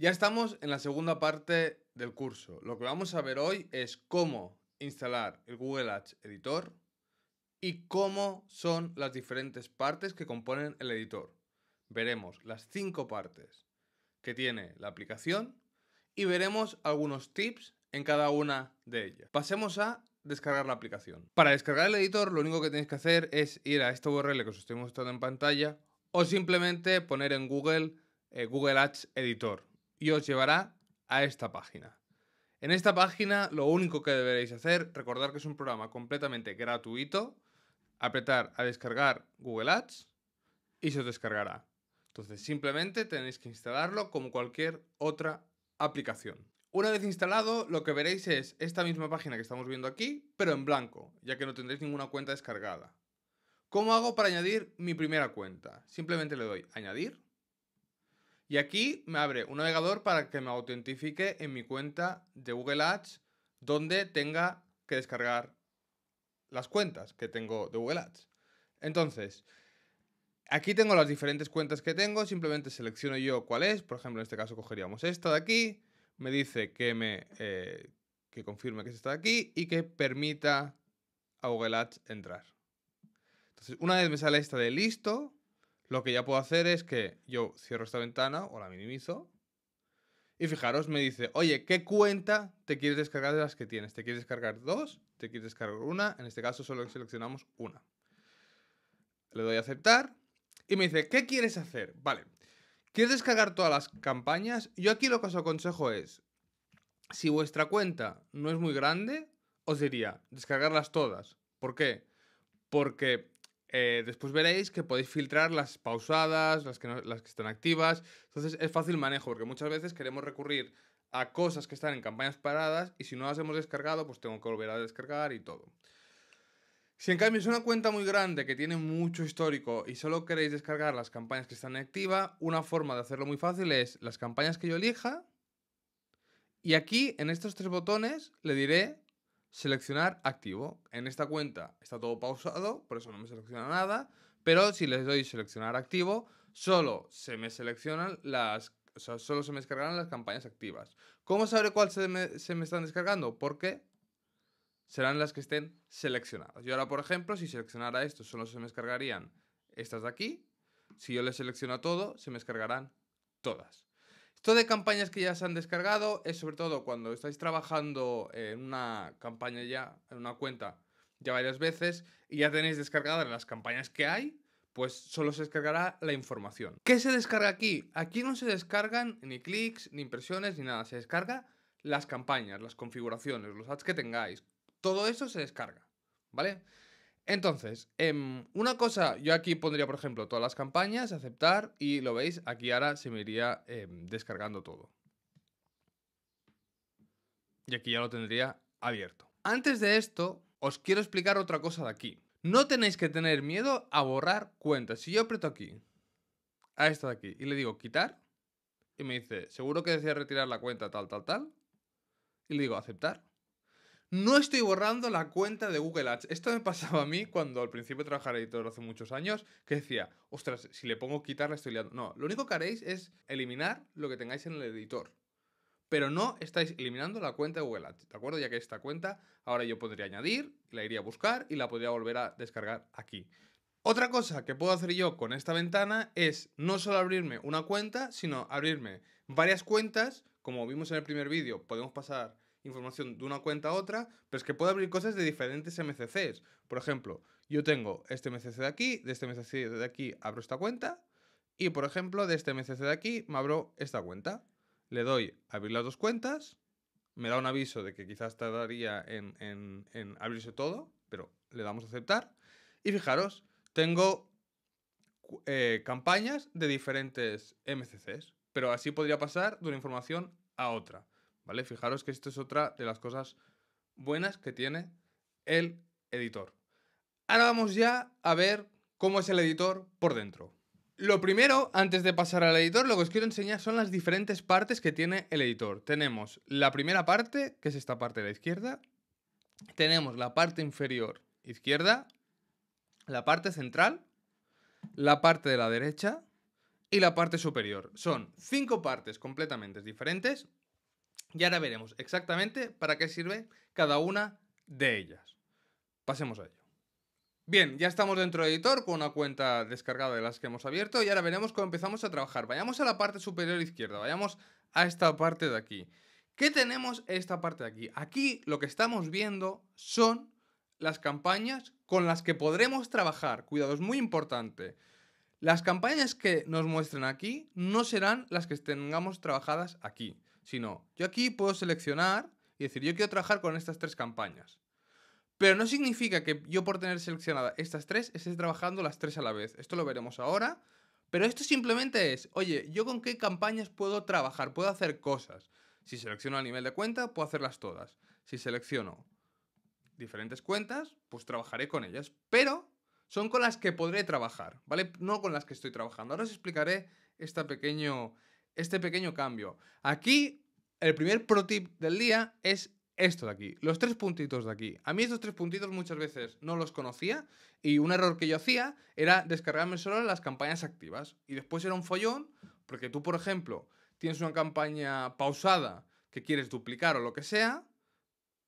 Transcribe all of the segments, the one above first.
Ya estamos en la segunda parte del curso. Lo que vamos a ver hoy es cómo instalar el Google Ads Editor y cómo son las diferentes partes que componen el editor. Veremos las cinco partes que tiene la aplicación y veremos algunos tips en cada una de ellas. Pasemos a descargar la aplicación. Para descargar el editor lo único que tenéis que hacer es ir a esta URL que os estoy mostrando en pantalla o simplemente poner en Google eh, Google Ads Editor y os llevará a esta página. En esta página lo único que deberéis hacer, recordar que es un programa completamente gratuito, apretar a descargar Google Ads y se os descargará. Entonces simplemente tenéis que instalarlo como cualquier otra aplicación. Una vez instalado, lo que veréis es esta misma página que estamos viendo aquí, pero en blanco, ya que no tendréis ninguna cuenta descargada. ¿Cómo hago para añadir mi primera cuenta? Simplemente le doy añadir y aquí me abre un navegador para que me autentifique en mi cuenta de Google Ads donde tenga que descargar las cuentas que tengo de Google Ads. Entonces, aquí tengo las diferentes cuentas que tengo, simplemente selecciono yo cuál es, por ejemplo, en este caso cogeríamos esta de aquí, me dice que me eh, que confirme que es esta de aquí y que permita a Google Ads entrar. Entonces, una vez me sale esta de listo, lo que ya puedo hacer es que yo cierro esta ventana o la minimizo. Y fijaros, me dice, oye, ¿qué cuenta te quieres descargar de las que tienes? ¿Te quieres descargar dos? ¿Te quieres descargar una? En este caso solo seleccionamos una. Le doy a aceptar. Y me dice, ¿qué quieres hacer? Vale. ¿Quieres descargar todas las campañas? Yo aquí lo que os aconsejo es, si vuestra cuenta no es muy grande, os diría, descargarlas todas. ¿Por qué? Porque eh, después veréis que podéis filtrar las pausadas, las que, las que están activas. Entonces es fácil manejo, porque muchas veces queremos recurrir a cosas que están en campañas paradas y si no las hemos descargado, pues tengo que volver a descargar y todo. Si en cambio es una cuenta muy grande que tiene mucho histórico y solo queréis descargar las campañas que están en activa, una forma de hacerlo muy fácil es las campañas que yo elija y aquí en estos tres botones le diré seleccionar activo. En esta cuenta está todo pausado, por eso no me selecciona nada, pero si les doy seleccionar activo, solo se me seleccionan las, solo se me descargarán las campañas activas. ¿Cómo sabré cuál se me, están descargando? Porque serán las que estén seleccionadas. Yo ahora, por ejemplo, si seleccionara esto, solo se me descargarían estas de aquí. Si yo le selecciono todo, se me descargarán todas. Esto de campañas que ya se han descargado es sobre todo cuando estáis trabajando en una campaña ya, en una cuenta ya varias veces y ya tenéis descargadas las campañas que hay, pues solo se descargará la información. ¿Qué se descarga aquí? Aquí no se descargan ni clics, ni impresiones, ni nada. Se descarga las campañas, las configuraciones, los ads que tengáis. Todo eso se descarga, ¿vale? Entonces, em, una cosa, yo aquí pondría, por ejemplo, todas las campañas, aceptar, y lo veis, aquí ahora se me iría em, descargando todo. Y aquí ya lo tendría abierto. Antes de esto, os quiero explicar otra cosa de aquí. No tenéis que tener miedo a borrar cuentas. Si yo aprieto aquí, a esto de aquí, y le digo quitar, y me dice, seguro que decía retirar la cuenta tal, tal, tal, y le digo aceptar, no estoy borrando la cuenta de Google Ads. Esto me pasaba a mí cuando al principio trabajaba editor hace muchos años, que decía, ostras, si le pongo quitar la estoy liando. No, lo único que haréis es eliminar lo que tengáis en el editor. Pero no estáis eliminando la cuenta de Google Ads, ¿de acuerdo? Ya que esta cuenta ahora yo podría añadir, la iría a buscar y la podría volver a descargar aquí. Otra cosa que puedo hacer yo con esta ventana es no solo abrirme una cuenta, sino abrirme varias cuentas. Como vimos en el primer vídeo, podemos pasar información de una cuenta a otra, pero es que puede abrir cosas de diferentes MCCs. Por ejemplo, yo tengo este MCC de aquí, de este MCC de aquí abro esta cuenta, y por ejemplo, de este MCC de aquí me abro esta cuenta. Le doy a abrir las dos cuentas, me da un aviso de que quizás tardaría en, abrirse todo, pero le damos a aceptar. Y fijaros, tengo eh, campañas de diferentes MCCs, pero así podría pasar de una información a otra. Fijaros que esto es otra de las cosas buenas que tiene el editor. Ahora vamos ya a ver cómo es el editor por dentro. Lo primero, antes de pasar al editor, lo que os quiero enseñar son las diferentes partes que tiene el editor. Tenemos la primera parte, que es esta parte de la izquierda. Tenemos la parte inferior izquierda, la parte central, la parte de la derecha y la parte superior. Son cinco partes completamente diferentes y ahora veremos exactamente para qué sirve cada una de ellas. Pasemos a ello. Bien, ya estamos dentro del editor con una cuenta descargada de las que hemos abierto y ahora veremos cómo empezamos a trabajar. Vayamos a la parte superior izquierda, vayamos a esta parte de aquí. ¿Qué tenemos esta parte de aquí? Aquí lo que estamos viendo son las campañas con las que podremos trabajar. Cuidado, es muy importante. Las campañas que nos muestren aquí no serán las que tengamos trabajadas aquí sino yo aquí puedo seleccionar y decir, yo quiero trabajar con estas tres campañas. Pero no significa que yo por tener seleccionadas estas tres esté trabajando las tres a la vez. Esto lo veremos ahora. Pero esto simplemente es, oye, yo con qué campañas puedo trabajar, puedo hacer cosas. Si selecciono a nivel de cuenta, puedo hacerlas todas. Si selecciono diferentes cuentas, pues trabajaré con ellas. Pero son con las que podré trabajar, ¿vale? No con las que estoy trabajando. Ahora os explicaré esta pequeño, este pequeño cambio. Aquí, el primer pro tip del día es esto de aquí, los tres puntitos de aquí. A mí estos tres puntitos muchas veces no los conocía y un error que yo hacía era descargarme solo las campañas activas. Y después era un follón porque tú, por ejemplo, tienes una campaña pausada que quieres duplicar o lo que sea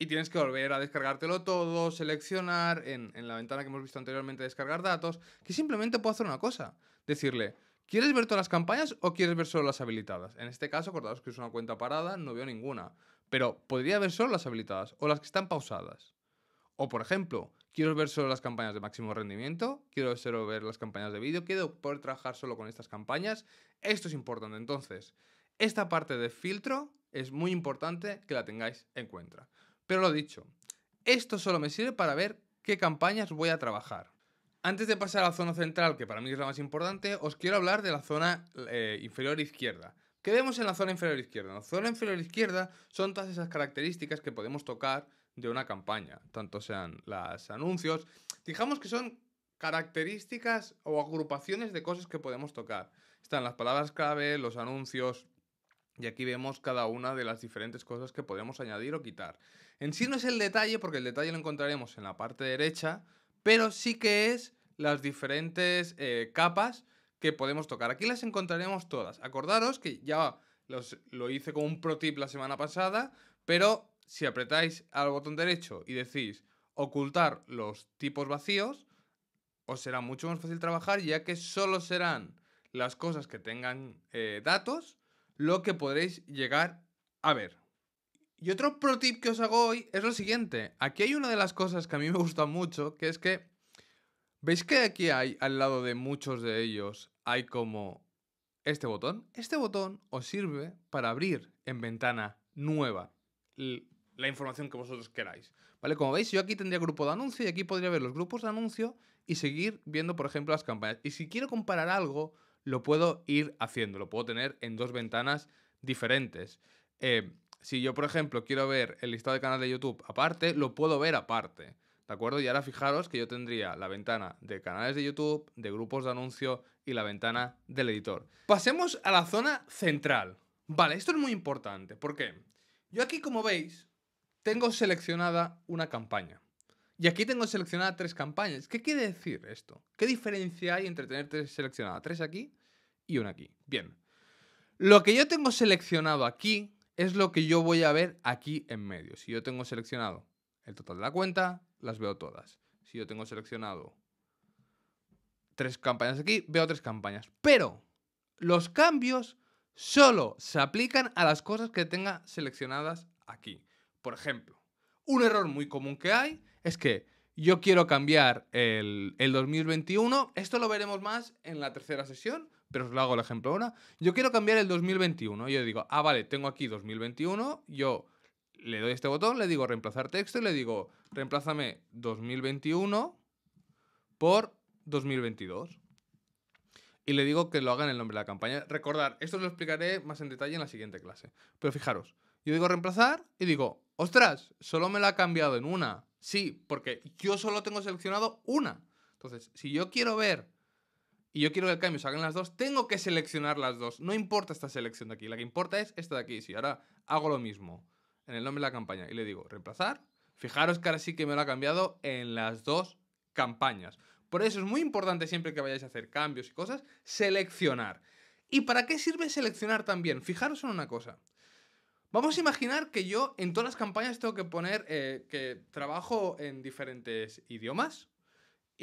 y tienes que volver a descargártelo todo, seleccionar en, en la ventana que hemos visto anteriormente descargar datos, que simplemente puedo hacer una cosa, decirle, ¿Quieres ver todas las campañas o quieres ver solo las habilitadas? En este caso, acordaos que es una cuenta parada, no veo ninguna. Pero podría ver solo las habilitadas o las que están pausadas. O, por ejemplo, quiero ver solo las campañas de máximo rendimiento, quiero solo ver las campañas de vídeo, quiero poder trabajar solo con estas campañas. Esto es importante. Entonces, esta parte de filtro es muy importante que la tengáis en cuenta. Pero lo dicho, esto solo me sirve para ver qué campañas voy a trabajar. Antes de pasar a la zona central, que para mí es la más importante, os quiero hablar de la zona eh, inferior izquierda. ¿Qué vemos en la zona inferior izquierda? En la zona inferior izquierda son todas esas características que podemos tocar de una campaña, tanto sean los anuncios, Fijamos que son características o agrupaciones de cosas que podemos tocar. Están las palabras clave, los anuncios, y aquí vemos cada una de las diferentes cosas que podemos añadir o quitar. En sí no es el detalle, porque el detalle lo encontraremos en la parte derecha, pero sí que es las diferentes eh, capas que podemos tocar. Aquí las encontraremos todas. Acordaros que ya los, lo hice con un pro tip la semana pasada, pero si apretáis al botón derecho y decís ocultar los tipos vacíos, os será mucho más fácil trabajar ya que solo serán las cosas que tengan eh, datos lo que podréis llegar a ver. Y otro pro tip que os hago hoy es lo siguiente. Aquí hay una de las cosas que a mí me gusta mucho, que es que... ¿Veis que aquí hay, al lado de muchos de ellos, hay como este botón? Este botón os sirve para abrir en ventana nueva la información que vosotros queráis. ¿Vale? Como veis, yo aquí tendría grupo de anuncio y aquí podría ver los grupos de anuncio y seguir viendo, por ejemplo, las campañas. Y si quiero comparar algo, lo puedo ir haciendo. Lo puedo tener en dos ventanas diferentes. Eh, si yo, por ejemplo, quiero ver el listado de canales de YouTube aparte, lo puedo ver aparte. ¿De acuerdo? Y ahora fijaros que yo tendría la ventana de canales de YouTube, de grupos de anuncio y la ventana del editor. Pasemos a la zona central. Vale, esto es muy importante. ¿Por qué? Yo aquí, como veis, tengo seleccionada una campaña. Y aquí tengo seleccionada tres campañas. ¿Qué quiere decir esto? ¿Qué diferencia hay entre tener tres seleccionadas? Tres aquí y una aquí. Bien. Lo que yo tengo seleccionado aquí es lo que yo voy a ver aquí en medio. Si yo tengo seleccionado el total de la cuenta, las veo todas. Si yo tengo seleccionado tres campañas aquí, veo tres campañas. Pero los cambios solo se aplican a las cosas que tenga seleccionadas aquí. Por ejemplo, un error muy común que hay es que yo quiero cambiar el, 2021. Esto lo veremos más en la tercera sesión pero os lo hago el ejemplo ahora. Yo quiero cambiar el 2021. Yo digo, ah, vale, tengo aquí 2021, yo le doy este botón, le digo reemplazar texto y le digo, reemplázame 2021 por 2022. Y le digo que lo haga en el nombre de la campaña. Recordar, esto lo explicaré más en detalle en la siguiente clase. Pero fijaros, yo digo reemplazar y digo, ostras, solo me la ha cambiado en una. Sí, porque yo solo tengo seleccionado una. Entonces, si yo quiero ver y yo quiero que el cambio se en las dos, tengo que seleccionar las dos. No importa esta selección de aquí, la que importa es esta de aquí. Si ahora hago lo mismo en el nombre de la campaña y le digo reemplazar, fijaros que ahora sí que me lo ha cambiado en las dos campañas. Por eso es muy importante siempre que vayáis a hacer cambios y cosas, seleccionar. ¿Y para qué sirve seleccionar también? Fijaros en una cosa. Vamos a imaginar que yo en todas las campañas tengo que poner eh, que trabajo en diferentes idiomas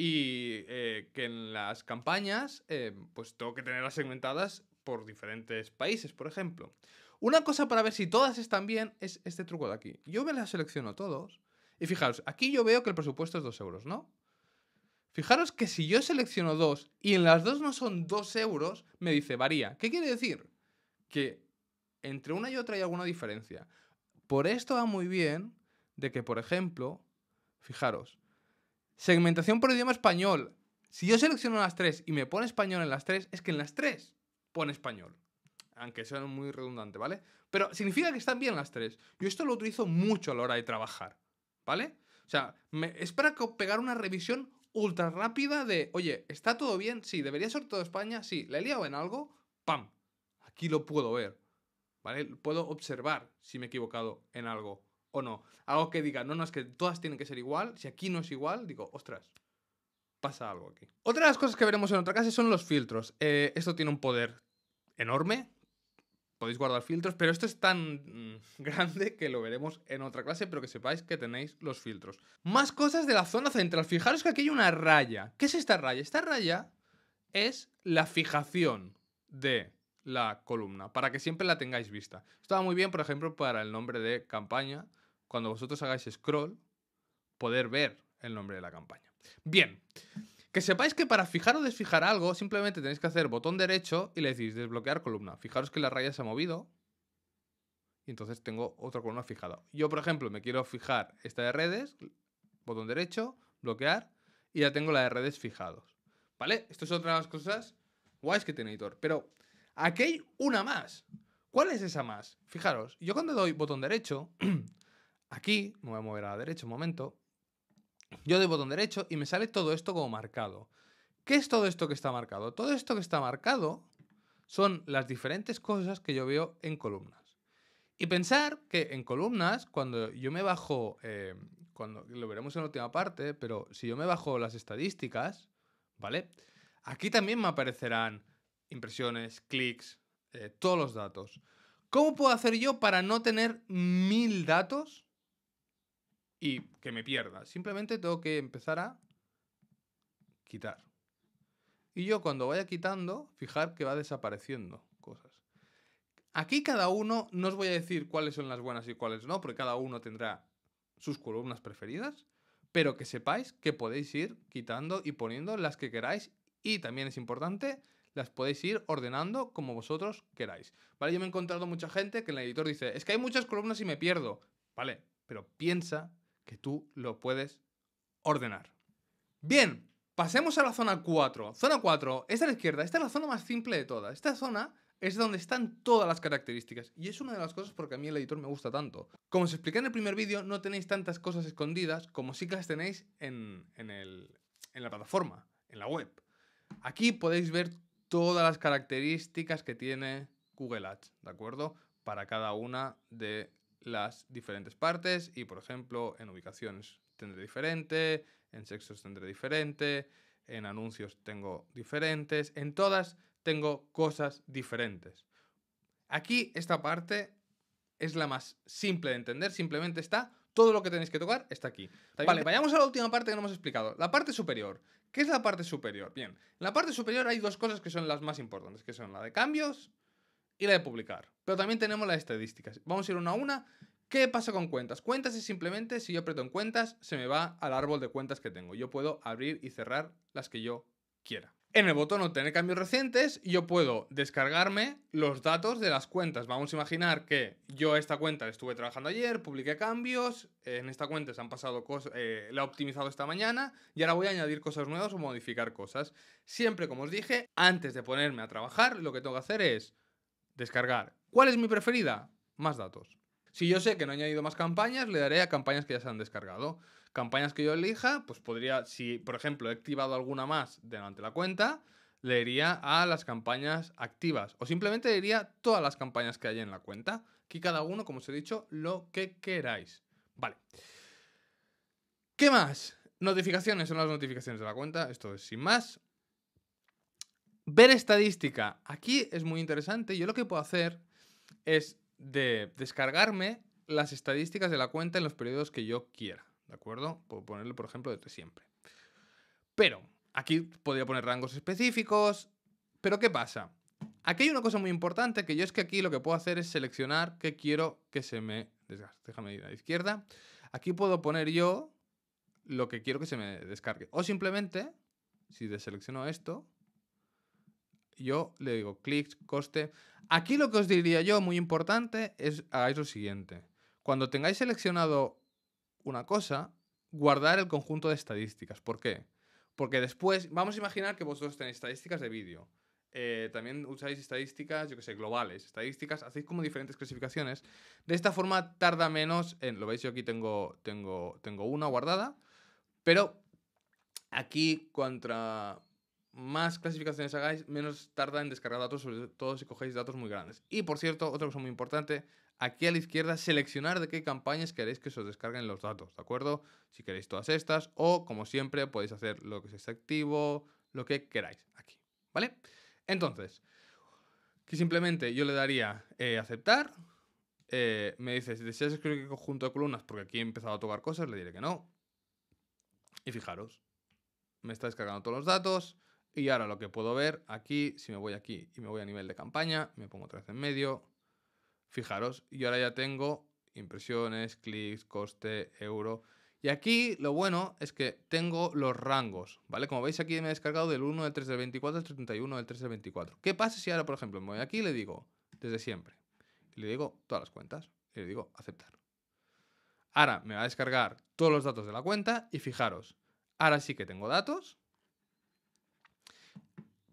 y eh, que en las campañas eh, pues tengo que tenerlas segmentadas por diferentes países, por ejemplo. Una cosa para ver si todas están bien es este truco de aquí. Yo me las selecciono todos y fijaros, aquí yo veo que el presupuesto es 2 euros, ¿no? Fijaros que si yo selecciono dos y en las dos no son 2 euros, me dice varía. ¿Qué quiere decir? Que entre una y otra hay alguna diferencia. Por esto va muy bien de que, por ejemplo, fijaros, Segmentación por idioma español. Si yo selecciono las tres y me pone español en las tres, es que en las tres pone español. Aunque sea muy redundante, ¿vale? Pero significa que están bien las tres. Yo esto lo utilizo mucho a la hora de trabajar, ¿vale? O sea, es para pegar una revisión ultra rápida de, oye, ¿está todo bien? Sí, ¿debería ser todo España? Sí, ¿la he liado en algo? ¡Pam! Aquí lo puedo ver, ¿vale? Puedo observar si me he equivocado en algo o no. Algo que diga, no, no, es que todas tienen que ser igual, si aquí no es igual, digo, ostras, pasa algo aquí. Otra de las cosas que veremos en otra clase son los filtros. Eh, esto tiene un poder enorme, podéis guardar filtros, pero esto es tan mm, grande que lo veremos en otra clase, pero que sepáis que tenéis los filtros. Más cosas de la zona central. Fijaros que aquí hay una raya. ¿Qué es esta raya? Esta raya es la fijación de la columna, para que siempre la tengáis vista. Esto va muy bien, por ejemplo, para el nombre de campaña cuando vosotros hagáis scroll, poder ver el nombre de la campaña. Bien, que sepáis que para fijar o desfijar algo, simplemente tenéis que hacer botón derecho y le decís desbloquear columna. Fijaros que la raya se ha movido y entonces tengo otra columna fijada. Yo, por ejemplo, me quiero fijar esta de redes, botón derecho, bloquear y ya tengo la de redes fijados. ¿Vale? Esto es otra de las cosas guays que tiene Editor. Pero aquí hay una más. ¿Cuál es esa más? Fijaros, yo cuando doy botón derecho, Aquí, me voy a mover a la derecha un momento. Yo doy botón derecho y me sale todo esto como marcado. ¿Qué es todo esto que está marcado? Todo esto que está marcado son las diferentes cosas que yo veo en columnas. Y pensar que en columnas, cuando yo me bajo, eh, cuando lo veremos en la última parte, pero si yo me bajo las estadísticas, ¿vale? Aquí también me aparecerán impresiones, clics, eh, todos los datos. ¿Cómo puedo hacer yo para no tener mil datos y que me pierda. Simplemente tengo que empezar a quitar. Y yo cuando vaya quitando, fijar que va desapareciendo cosas. Aquí cada uno, no os voy a decir cuáles son las buenas y cuáles no, porque cada uno tendrá sus columnas preferidas, pero que sepáis que podéis ir quitando y poniendo las que queráis y también es importante, las podéis ir ordenando como vosotros queráis. Vale, yo me he encontrado mucha gente que en el editor dice, es que hay muchas columnas y me pierdo. Vale, pero piensa que tú lo puedes ordenar. Bien, pasemos a la zona 4. Zona 4, esta a la izquierda, esta es la zona más simple de todas. Esta zona es donde están todas las características. Y es una de las cosas porque a mí el editor me gusta tanto. Como os expliqué en el primer vídeo, no tenéis tantas cosas escondidas como sí que las tenéis en, en la plataforma, en la web. Aquí podéis ver todas las características que tiene Google Ads, ¿de acuerdo? Para cada una de las diferentes partes y, por ejemplo, en ubicaciones tendré diferente, en sexos tendré diferente, en anuncios tengo diferentes, en todas tengo cosas diferentes. Aquí esta parte es la más simple de entender, simplemente está todo lo que tenéis que tocar está aquí. vale, vayamos a la última parte que no hemos explicado, la parte superior. ¿Qué es la parte superior? Bien, en la parte superior hay dos cosas que son las más importantes, que son la de cambios y la de publicar. Pero también tenemos las estadísticas. Vamos a ir una a una. ¿Qué pasa con cuentas? Cuentas es simplemente, si yo aprieto en cuentas, se me va al árbol de cuentas que tengo. Yo puedo abrir y cerrar las que yo quiera. En el botón obtener cambios recientes, yo puedo descargarme los datos de las cuentas. Vamos a imaginar que yo esta cuenta estuve trabajando ayer, publiqué cambios, en esta cuenta se han pasado cosas, eh, la he optimizado esta mañana y ahora voy a añadir cosas nuevas o modificar cosas. Siempre, como os dije, antes de ponerme a trabajar, lo que tengo que hacer es Descargar. ¿Cuál es mi preferida? Más datos. Si yo sé que no he añadido más campañas, le daré a campañas que ya se han descargado. Campañas que yo elija, pues podría, si por ejemplo he activado alguna más delante de la cuenta, le iría a las campañas activas o simplemente le iría todas las campañas que hay en la cuenta. Aquí cada uno, como os he dicho, lo que queráis. Vale. ¿Qué más? Notificaciones son las notificaciones de la cuenta. Esto es sin más. Ver estadística. Aquí es muy interesante. Yo lo que puedo hacer es de descargarme las estadísticas de la cuenta en los periodos que yo quiera. ¿De acuerdo? Puedo ponerle, por ejemplo, desde siempre. Pero aquí podría poner rangos específicos. Pero ¿qué pasa? Aquí hay una cosa muy importante que yo es que aquí lo que puedo hacer es seleccionar qué quiero que se me desgaste. Déjame ir a la izquierda. Aquí puedo poner yo lo que quiero que se me descargue. O simplemente, si deselecciono esto, yo le digo clics, coste. Aquí lo que os diría yo, muy importante, es hagáis lo siguiente. Cuando tengáis seleccionado una cosa, guardar el conjunto de estadísticas. ¿Por qué? Porque después, vamos a imaginar que vosotros tenéis estadísticas de vídeo. Eh, también usáis estadísticas, yo que sé, globales, estadísticas, hacéis como diferentes clasificaciones. De esta forma tarda menos en, lo veis, yo aquí tengo, tengo, tengo una guardada, pero aquí contra, más clasificaciones hagáis, menos tarda en descargar datos, sobre todo si cogéis datos muy grandes. Y por cierto, otra cosa muy importante, aquí a la izquierda, seleccionar de qué campañas queréis que os descarguen los datos, ¿de acuerdo? Si queréis todas estas, o como siempre, podéis hacer lo que sea activo, lo que queráis aquí, ¿vale? Entonces, que simplemente yo le daría eh, aceptar. Eh, me dice, si deseas escribir conjunto de columnas, porque aquí he empezado a tocar cosas, le diré que no. Y fijaros, me está descargando todos los datos. Y ahora lo que puedo ver aquí, si me voy aquí y me voy a nivel de campaña, me pongo otra vez en medio. Fijaros, y ahora ya tengo impresiones, clics, coste, euro. Y aquí lo bueno es que tengo los rangos, ¿vale? Como veis aquí me he descargado del 1, del 3, del 24, del 31, del 3, del 24. ¿Qué pasa si ahora, por ejemplo, me voy aquí y le digo, desde siempre, le digo todas las cuentas, y le digo aceptar. Ahora me va a descargar todos los datos de la cuenta y fijaros, ahora sí que tengo datos,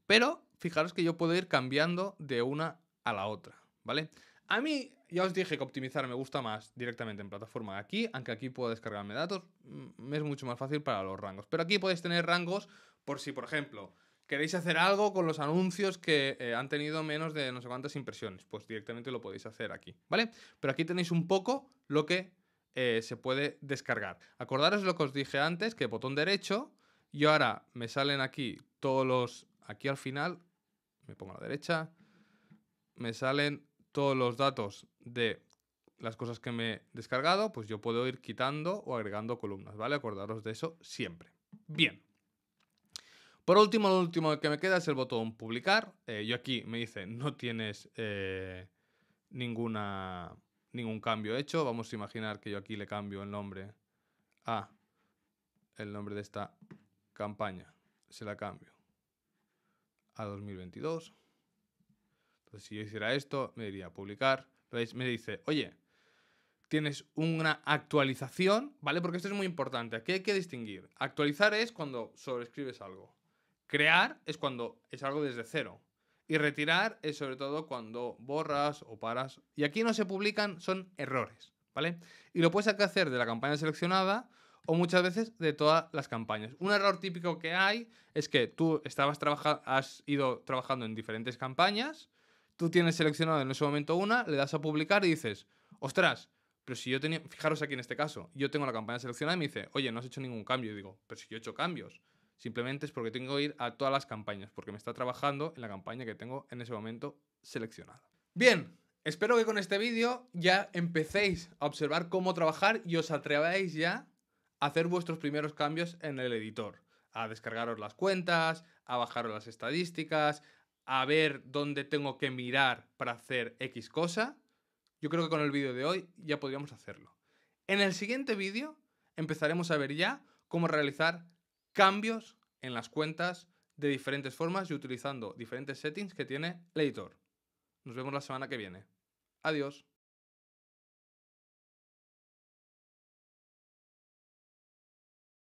pero fijaros que yo puedo ir cambiando de una a la otra, ¿vale? A mí, ya os dije que optimizar me gusta más directamente en plataforma aquí, aunque aquí puedo descargarme datos, me mm, es mucho más fácil para los rangos. Pero aquí podéis tener rangos por si, por ejemplo, queréis hacer algo con los anuncios que eh, han tenido menos de no sé cuántas impresiones, pues directamente lo podéis hacer aquí, ¿vale? Pero aquí tenéis un poco lo que eh, se puede descargar. Acordaros lo que os dije antes, que botón derecho, y ahora me salen aquí todos los aquí al final, me pongo a la derecha, me salen todos los datos de las cosas que me he descargado, pues yo puedo ir quitando o agregando columnas, ¿vale? Acordaros de eso siempre. Bien. Por último, lo último que me queda es el botón publicar. Eh, yo aquí me dice, no tienes eh, ninguna, ningún cambio hecho. Vamos a imaginar que yo aquí le cambio el nombre a el nombre de esta campaña. Se la cambio a 2022. Entonces, si yo hiciera esto, me diría publicar. Me dice, oye, tienes una actualización, ¿vale? Porque esto es muy importante. Aquí hay que distinguir. Actualizar es cuando sobrescribes algo. Crear es cuando es algo desde cero. Y retirar es sobre todo cuando borras o paras. Y aquí no se publican, son errores, ¿vale? Y lo puedes hacer de la campaña seleccionada o muchas veces de todas las campañas. Un error típico que hay es que tú estabas has ido trabajando en diferentes campañas, tú tienes seleccionado en ese momento una, le das a publicar y dices, ostras, pero si yo tenía, fijaros aquí en este caso, yo tengo la campaña seleccionada y me dice, oye, no has hecho ningún cambio. Y digo, pero si yo he hecho cambios, simplemente es porque tengo que ir a todas las campañas, porque me está trabajando en la campaña que tengo en ese momento seleccionada. Bien, espero que con este vídeo ya empecéis a observar cómo trabajar y os atreváis ya hacer vuestros primeros cambios en el editor, a descargaros las cuentas, a bajaros las estadísticas, a ver dónde tengo que mirar para hacer X cosa, yo creo que con el vídeo de hoy ya podríamos hacerlo. En el siguiente vídeo empezaremos a ver ya cómo realizar cambios en las cuentas de diferentes formas y utilizando diferentes settings que tiene el editor. Nos vemos la semana que viene. Adiós.